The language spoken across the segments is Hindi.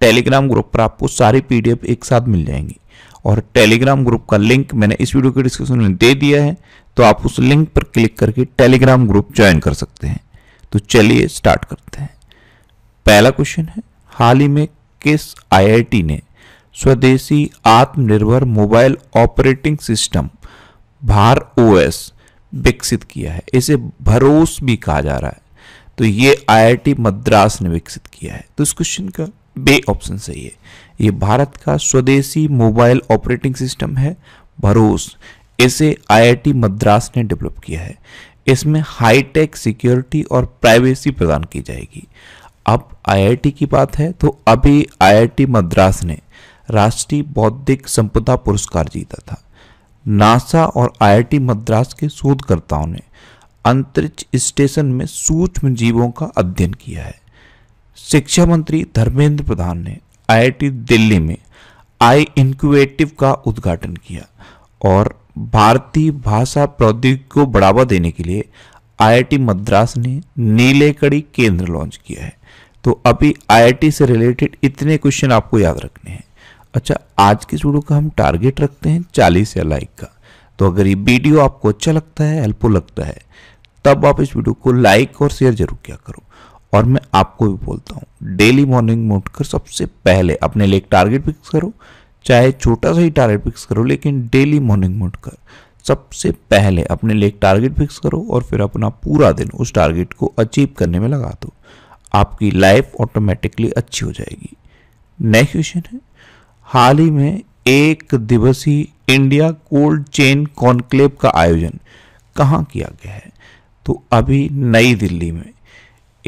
टेलीग्राम ग्रुप पर आपको सारी पीडीएफ एक साथ मिल जाएंगी और टेलीग्राम ग्रुप का लिंक मैंने इस वीडियो के डिस्क्रिप्शन में दे दिया है तो आप उस लिंक पर क्लिक करके टेलीग्राम ग्रुप ज्वाइन कर सकते हैं तो चलिए स्टार्ट करते हैं पहला क्वेश्चन है हाल ही में किस आईआईटी ने स्वदेशी आत्मनिर्भर mobile operating system Bhar OS विकसित किया है इसे भरोस भी कहा जा रहा है तो ये आईआईटी मद्रास ने विकसित किया है तो इस क्वेश्चन का बे ऑप्शन सही है ये भारत का स्वदेशी मोबाइल ऑपरेटिंग सिस्टम है भरोस इसे आईआईटी मद्रास ने डेवलप किया है इसमें हाईटेक सिक्योरिटी और प्राइवेसी प्रदान की जाएगी अब आईआईटी की बात है तो अभी आईआईटी मद्रास ने राष्ट्रीय बौद्धिक संपदा पुरस्कार जीता था नासा और आईआईटी मद्रास के शोधकर्ताओं ने अंतरिक्ष स्टेशन में सूक्ष्म जीवों का अध्ययन किया है शिक्षा मंत्री धर्मेंद्र प्रधान ने आईआईटी दिल्ली में आई इनक्यूएटिव का उद्घाटन किया और भारतीय भाषा प्रौद्योगिकी को बढ़ावा देने के लिए आईआईटी मद्रास ने नीले कड़ी केंद्र लॉन्च किया है तो अभी आईआईटी से रिलेटेड इतने क्वेश्चन आपको याद रखने हैं अच्छा आज के वीडियो का हम टारगेट रखते हैं चालीस या लाइक का तो अगर ये वीडियो आपको अच्छा लगता है हेल्पफुल लगता है तब आप इस वीडियो को लाइक और शेयर जरूर किया करो और मैं आपको भी बोलता हूँ डेली मॉर्निंग में उठकर सबसे पहले अपने लिए एक टारगेट फिक्स करो चाहे छोटा सा ही टारगेट फिक्स करो लेकिन डेली मॉर्निंग में उठकर सबसे पहले अपने लिए एक टारगेट फिक्स करो और फिर अपना पूरा दिन उस टारगेट को अचीव करने में लगा दो आपकी लाइफ ऑटोमेटिकली अच्छी हो जाएगी नेक्स्ट क्वेश्चन है हाल ही में एक दिवसीय इंडिया कोल्ड चेन कॉन्क्लेव का आयोजन कहाँ किया गया है तो अभी नई दिल्ली में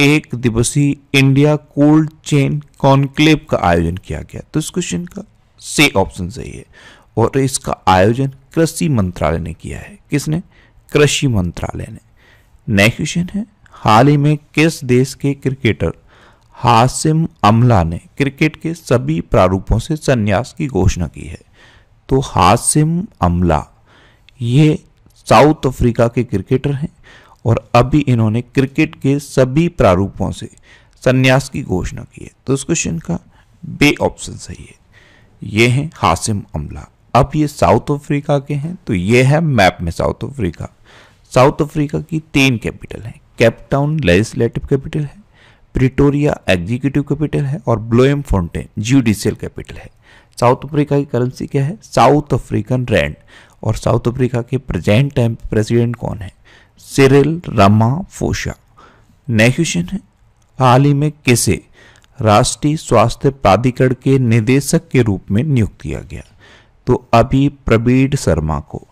एक दिवसीय इंडिया कोल्ड चेन कॉन्क्लेव का आयोजन किया गया तो इस क्वेश्चन का से ऑप्शन सही है और इसका आयोजन कृषि मंत्रालय ने किया है किसने कृषि मंत्रालय ने नेक्स्ट क्वेश्चन है हाल ही में किस देश के क्रिकेटर हासिम अमला ने क्रिकेट के सभी प्रारूपों से संन्यास की घोषणा की है तो हासिम अमला ये साउथ अफ्रीका के क्रिकेटर हैं और अभी इन्होंने क्रिकेट के सभी प्रारूपों से संन्यास की घोषणा की है तो इस क्वेश्चन का बे ऑप्शन सही है ये हैं हासिम अमला अब ये साउथ अफ्रीका के हैं तो ये है मैप में साउथ अफ्रीका साउथ अफ्रीका की तीन कैपिटल हैं कैपटाउन लेजिस्लेटिव कैपिटल है प्रिटोरिया एग्जीक्यूटिव कैपिटल है और ब्लोएम फाउंटेन ज्यूडिशियल कैपिटल है साउथ अफ्रीका की करेंसी क्या है साउथ अफ्रीकन रैंड और साउथ अफ्रीका के प्रेजेंट टाइम प्रेसिडेंट कौन है सिरिल रामाफोशा नेक्स्ट क्वेश्चन है हाल ही में किसे राष्ट्रीय स्वास्थ्य प्राधिकरण के निदेशक के रूप में नियुक्त किया गया तो अभी प्रवीण शर्मा को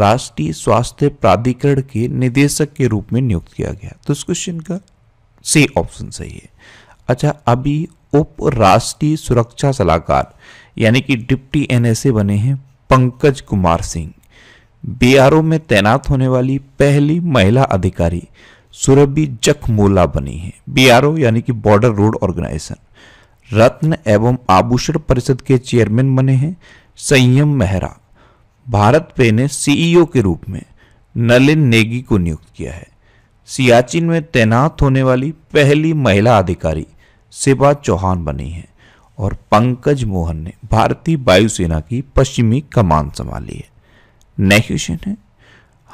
राष्ट्रीय स्वास्थ्य प्राधिकरण के निदेशक के रूप में नियुक्त किया गया तो इस क्वेश्चन का सी ऑप्शन सही है अच्छा अभी उप राष्ट्रीय सुरक्षा सलाहकार यानी कि डिप्टी एनएसए बने हैं पंकज कुमार सिंह बीआरओ में तैनात होने वाली पहली महिला अधिकारी सुरभि जखमोला बनी है बीआरओ यानी कि बॉर्डर रोड ऑर्गेनाइजेशन रत्न एवं आभूषण परिषद के चेयरमैन बने हैं संयम मेहरा भारत पे ने सीईओ के रूप में नलिन नेगी को नियुक्त किया है सियाचिन में तैनात होने वाली पहली महिला अधिकारी शिवा चौहान बनी है और पंकज मोहन ने भारतीय वायुसेना की पश्चिमी कमान संभाली है नेक्स्ट क्वेश्चन है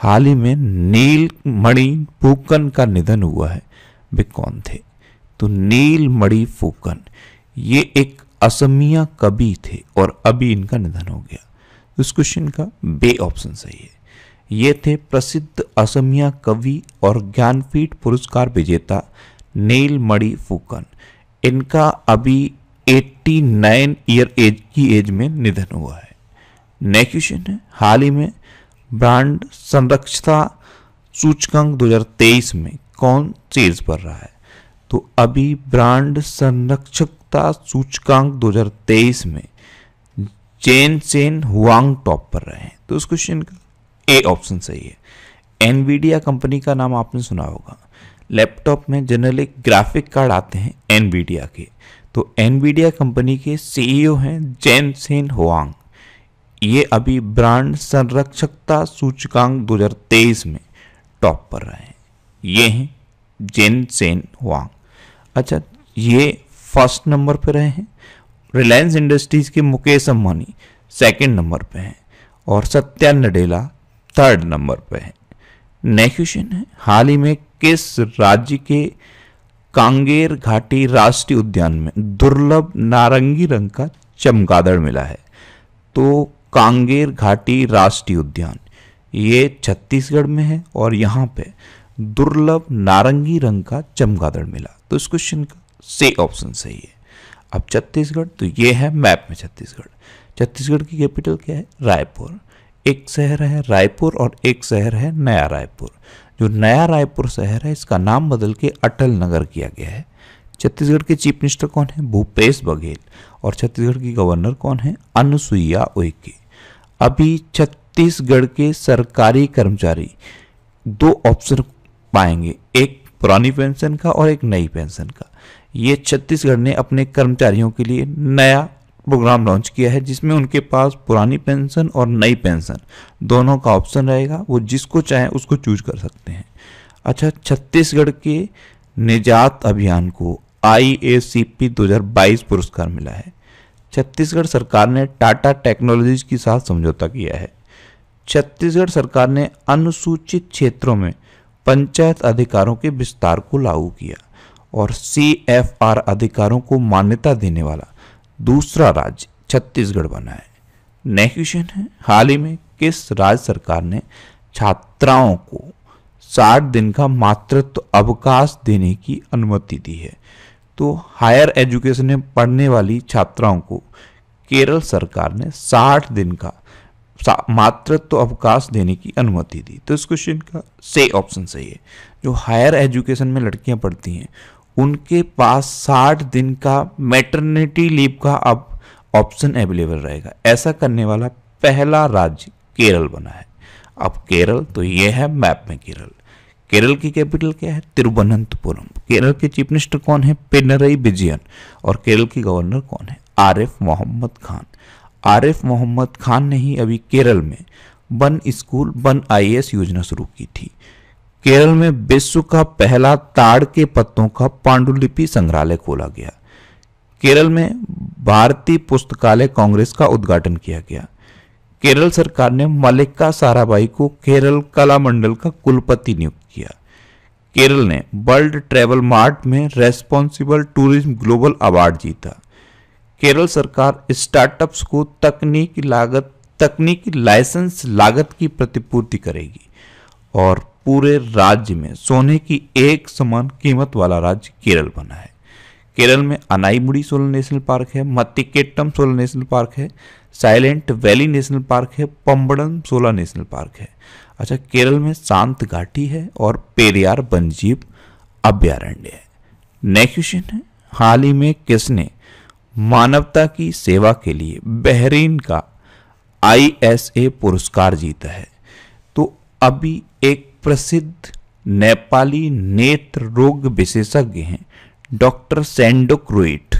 हाल ही में नील मणि फूकन का निधन हुआ है वे कौन थे तो नील मणि फूकन ये एक असमिया कवि थे और अभी इनका निधन हो गया इस क्वेश्चन का बे ऑप्शन सही है ये थे प्रसिद्ध असमिया कवि और ज्ञानपीठ पुरस्कार विजेता नील मणि फूकन इनका अभी 89 ईयर एज की एज में निधन हुआ है नए क्वेश्चन है हाल ही में ब्रांड संरक्षता सूचकांक 2023 में कौन शीर्ष पर रहा है तो अभी ब्रांड संरक्षकता सूचकांक 2023 में चेन सेन हुआंग टॉप पर रहे हैं तो इस क्वेश्चन का ए ऑप्शन सही है एनवीडिया कंपनी का नाम आपने सुना होगा लैपटॉप में जनरली ग्राफिक कार्ड आते हैं एनवीडिया के तो एनवीडिया कंपनी के सीईओ हैं जैन सेन हुआंग ये अभी ब्रांड संरक्षकता सूचकांक 2023 में टॉप पर रहे हैं ये हैं जेन सेन वांग अच्छा ये फर्स्ट नंबर पर रहे हैं रिलायंस इंडस्ट्रीज के मुकेश अंबानी सेकंड नंबर पे हैं और सत्या नडेला थर्ड नंबर पे हैं नेक्स्ट क्वेश्चन है हाल ही में किस राज्य के कांगेर घाटी राष्ट्रीय उद्यान में दुर्लभ नारंगी रंग का चमगादड़ मिला है तो कांगेर घाटी राष्ट्रीय उद्यान ये छत्तीसगढ़ में है और यहाँ पे दुर्लभ नारंगी रंग का चमगादड़ मिला तो इस क्वेश्चन का से ऑप्शन सही है अब छत्तीसगढ़ तो ये है मैप में छत्तीसगढ़ छत्तीसगढ़ की कैपिटल क्या है रायपुर एक शहर है रायपुर और एक शहर है नया रायपुर जो नया रायपुर शहर है इसका नाम बदल के अटल नगर किया गया है छत्तीसगढ़ के चीफ मिनिस्टर कौन है भूपेश बघेल और छत्तीसगढ़ की गवर्नर कौन है अनुसुईया उइके अभी छत्तीसगढ़ के सरकारी कर्मचारी दो ऑप्शन पाएंगे एक पुरानी पेंशन का और एक नई पेंशन का ये छत्तीसगढ़ ने अपने कर्मचारियों के लिए नया प्रोग्राम लॉन्च किया है जिसमें उनके पास पुरानी पेंशन और नई पेंशन दोनों का ऑप्शन रहेगा वो जिसको चाहें उसको चूज कर सकते हैं अच्छा छत्तीसगढ़ के निजात अभियान को आई ए सी पी दो पुरस्कार मिला है छत्तीसगढ़ सरकार ने टाटा टेक्नोलॉजीज के साथ समझौता किया है छत्तीसगढ़ सरकार ने अनुसूचित क्षेत्रों में पंचायत अधिकारों के विस्तार को लागू किया और सी एफ आर अधिकारों को मान्यता देने वाला दूसरा राज्य छत्तीसगढ़ बना है नेक्स्ट क्वेश्चन है हाल ही में किस राज्य सरकार ने छात्राओं को साठ दिन का मातृत्व अवकाश देने की अनुमति दी है तो हायर एजुकेशन में पढ़ने वाली छात्राओं को केरल सरकार ने साठ दिन का मातृत्व अवकाश देने की अनुमति दी तो इस क्वेश्चन का से ऑप्शन सही है जो हायर एजुकेशन में लड़कियां पढ़ती हैं उनके पास साठ दिन का मैटरनिटी लीव का अब ऑप्शन अवेलेबल रहेगा ऐसा करने वाला पहला राज्य केरल बना है अब केरल तो ये है मैप में केरल केरल की कैपिटल क्या है तिरुवनंतपुरम केरल के चीफ मिनिस्टर कौन है पिनरई विजयन और केरल की गवर्नर कौन है आर एफ मोहम्मद खान आर एफ मोहम्मद खान ने ही अभी केरल में वन स्कूल वन आईएएस योजना शुरू की थी केरल में विश्व का पहला ताड़ के पत्तों का पांडुलिपि संग्रहालय खोला गया केरल में भारतीय पुस्तकालय कांग्रेस का उद्घाटन किया गया केरल सरकार ने मलिका साराबाई को केरल कला मंडल का कुलपति नियुक्त किया केरल ने वर्ल्ड ट्रेवल मार्ट में रेस्पॉन्सिबल टूरिज्म ग्लोबल अवार्ड जीता केरल सरकार स्टार्टअप्स को तकनीकी लागत तकनीकी लाइसेंस लागत की प्रतिपूर्ति करेगी और पूरे राज्य में सोने की एक समान कीमत वाला राज्य केरल बना है केरल में अनाईमुड़ी सोलर नेशनल पार्क है मत्तिकेट्टम सोलर नेशनल पार्क है साइलेंट वैली नेशनल पार्क है पम्बड़म सोलर नेशनल पार्क है अच्छा केरल में शांत घाटी है और पेरियार बनजीव अभ्यारण्य है नेक्स्ट क्वेश्चन है हाल ही में किसने मानवता की सेवा के लिए बहरीन का आईएसए पुरस्कार जीता है तो अभी एक प्रसिद्ध नेपाली नेत्र रोग विशेषज्ञ हैं डॉक्टर सेंडो क्रुइट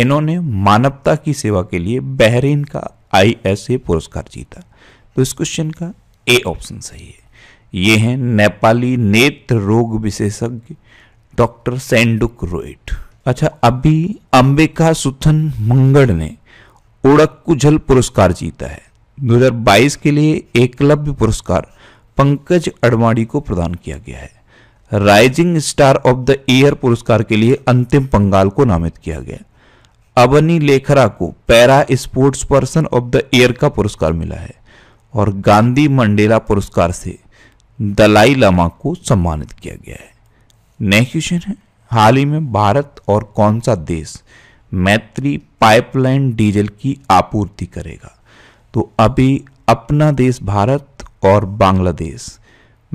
इन्होंने मानवता की सेवा के लिए बहरीन का आईएसए पुरस्कार जीता तो इस क्वेश्चन का ए ऑप्शन सही है ये हैं नेपाली नेत्र रोग विशेषज्ञ डॉक्टर सैंडुक रोइट अच्छा अभी अंबिका सुथन मंगड़ ने ओड़क कुझल पुरस्कार जीता है 2022 के लिए एकलव्य पुरस्कार पंकज अडवाणी को प्रदान किया गया है rising star of the year पुरस्कार के लिए अंतिम पंगाल को नामित किया गया अबनी लेखरा को para sports person of the year का पुरस्कार मिला है और गांधी मंडेला पुरस्कार से दलाई लामा को सम्मानित किया गया है नेक्स्ट क्वेश्चन है हाल ही में भारत और कौन सा देश मैत्री पाइपलाइन डीजल की आपूर्ति करेगा तो अभी अपना देश भारत और बांग्लादेश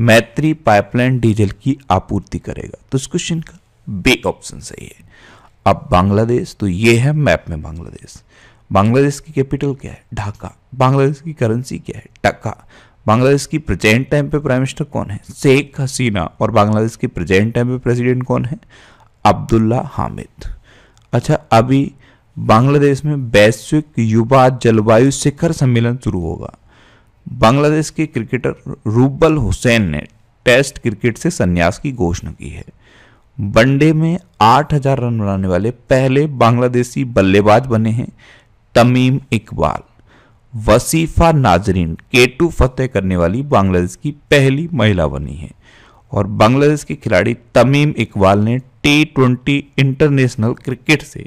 मैत्री पाइपलाइन डीजल की आपूर्ति करेगा तो इस क्वेश्चन का बे ऑप्शन सही है अब बांग्लादेश तो ये है मैप में बांग्लादेश बांग्लादेश की कैपिटल क्या है ढाका बांग्लादेश की करेंसी क्या है टका बांग्लादेश की प्रेजेंट टाइम पे प्राइम मिनिस्टर कौन है शेख हसीना और बांग्लादेश की प्रेजेंट टाइम पे प्रेसिडेंट कौन है अब्दुल्ला हामिद अच्छा अभी बांग्लादेश में वैश्विक युवा जलवायु शिखर सम्मेलन शुरू होगा बांग्लादेश के क्रिकेटर रूबल हुसैन ने टेस्ट क्रिकेट से संन्यास की घोषणा की है वनडे में 8000 रन बनाने वाले पहले बांग्लादेशी बल्लेबाज बने हैं तमीम इकबाल वसीफा नाजरीन के टू फतेह करने वाली बांग्लादेश की पहली महिला बनी है और बांग्लादेश के खिलाड़ी तमीम इकबाल ने टी ट्वेंटी इंटरनेशनल क्रिकेट से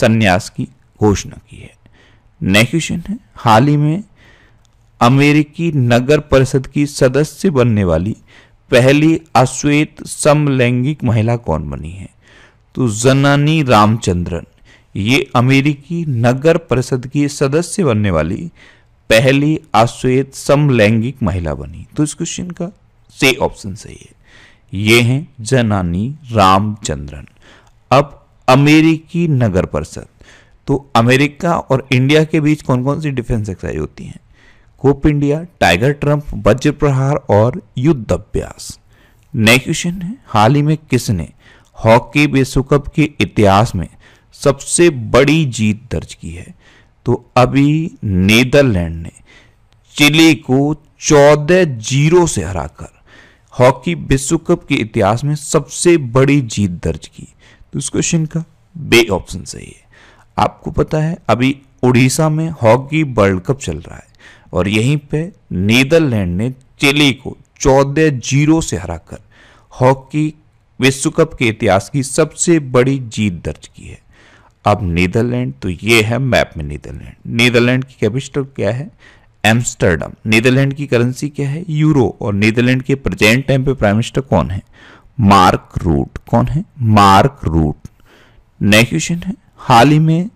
संन्यास की घोषणा की है नेक्स्ट क्वेश्चन है हाल ही में अमेरिकी नगर परिषद की सदस्य बनने वाली पहली अश्वेत समलैंगिक महिला कौन बनी है तो जनानी रामचंद्रन ये अमेरिकी नगर परिषद की सदस्य बनने वाली पहली आश्वेत समलैंगिक महिला बनी तो इस क्वेश्चन का से ऑप्शन सही है ये हैं जनानी रामचंद्रन अब अमेरिकी नगर परिषद तो अमेरिका और इंडिया के बीच कौन कौन सी डिफेंस एक्सरसाइज होती हैं कोप इंडिया टाइगर ट्रंप वज्र प्रहार और युद्ध अभ्यास नेक्स्ट क्वेश्चन है हाल ही में किसने हॉकी विश्व कप के इतिहास में सबसे बड़ी जीत दर्ज की है तो अभी नीदरलैंड ने चिली को चौदह जीरो से हराकर हॉकी विश्व कप के इतिहास में सबसे बड़ी जीत दर्ज की तो इस क्वेश्चन का बे ऑप्शन सही है आपको पता है अभी उड़ीसा में हॉकी वर्ल्ड कप चल रहा है और यहीं पे नीदरलैंड ने चिली को चौदह जीरो से हराकर हॉकी विश्व कप के इतिहास की सबसे बड़ी जीत दर्ज की है अब नीदरलैंड तो ये है मैप में नीदरलैंड नीदरलैंड की कैपिटल क्या है एम्स्टर्डम नीदरलैंड की करेंसी क्या है यूरो और नीदरलैंड के प्रेजेंट टाइम पे प्राइम मिनिस्टर कौन है मार्क रूट कौन है मार्क रूट नेक्स्ट क्वेश्चन है हाल ही में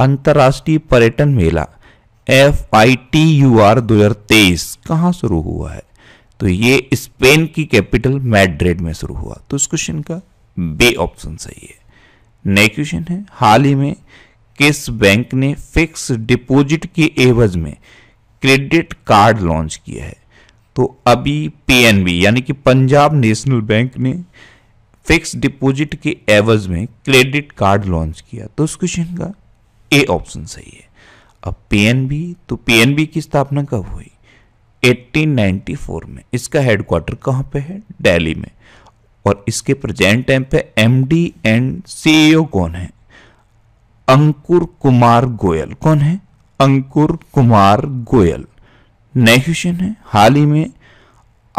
अंतर्राष्ट्रीय पर्यटन मेला F I T U R दो हजार तेईस कहाँ शुरू हुआ है तो ये स्पेन की कैपिटल मैड्रिड में शुरू हुआ तो इस क्वेश्चन का बे ऑप्शन सही है नए क्वेश्चन है हाल ही में किस बैंक ने फिक्स डिपॉजिट के एवज में क्रेडिट कार्ड लॉन्च किया है तो अभी पीएनबी यानी कि पंजाब नेशनल बैंक ने फिक्स डिपॉजिट के एवज में क्रेडिट कार्ड लॉन्च किया तो उस क्वेश्चन का ए ऑप्शन सही है अब पीएनबी तो पीएनबी की स्थापना कब हुई 1894 में इसका हेडक्वार्टर कहाँ पे है दिल्ली में और इसके प्रेजेंट टाइम पे एमडी एंड सीईओ कौन है अंकुर कुमार गोयल कौन है अंकुर कुमार गोयल नए क्वेश्चन है हाल ही में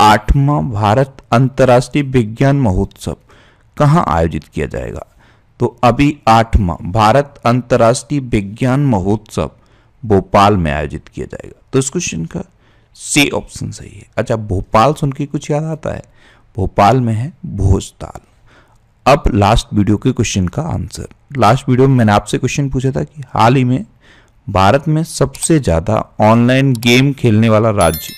आठवां भारत अंतर्राष्ट्रीय विज्ञान महोत्सव कहाँ आयोजित किया जाएगा तो अभी आठवां भारत अंतर्राष्ट्रीय विज्ञान महोत्सव भोपाल में आयोजित किया जाएगा तो इस क्वेश्चन का सी ऑप्शन सही है अच्छा भोपाल सुन के कुछ याद आता है भोपाल में है भोजताल अब लास्ट वीडियो के क्वेश्चन का आंसर लास्ट वीडियो में मैंने आपसे क्वेश्चन पूछा था कि हाल ही में भारत में सबसे ज़्यादा ऑनलाइन गेम खेलने वाला राज्य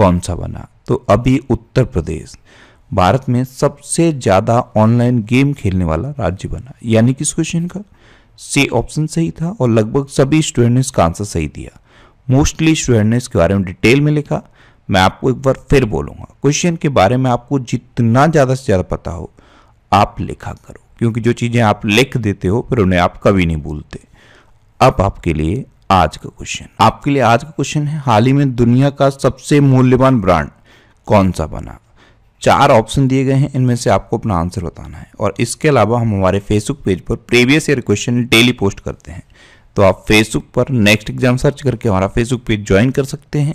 कौन सा बना तो अभी उत्तर प्रदेश भारत में सबसे ज़्यादा ऑनलाइन गेम खेलने वाला राज्य बना यानी किस क्वेश्चन का से ऑप्शन सही था और लगभग सभी स्टूडेंट ने इसका आंसर सही दिया मोस्टली स्टूडेंट ने इसके बारे में डिटेल में लिखा मैं आपको एक बार फिर बोलूँगा क्वेश्चन के बारे में आपको जितना ज़्यादा से ज़्यादा पता हो आप लिखा करो क्योंकि जो चीज़ें आप लिख देते हो फिर उन्हें आप कभी नहीं भूलते अब आपके लिए आज का क्वेश्चन आपके लिए आज का क्वेश्चन है हाल ही में दुनिया का सबसे मूल्यवान ब्रांड कौन सा बना चार ऑप्शन दिए गए हैं इनमें से आपको अपना आंसर बताना है और इसके अलावा हम हमारे फेसबुक पेज पर previous year question daily post करते हैं तो आप फेसबुक पर नेक्स्ट एग्जाम सर्च करके हमारा फेसबुक पेज ज्वाइन कर सकते हैं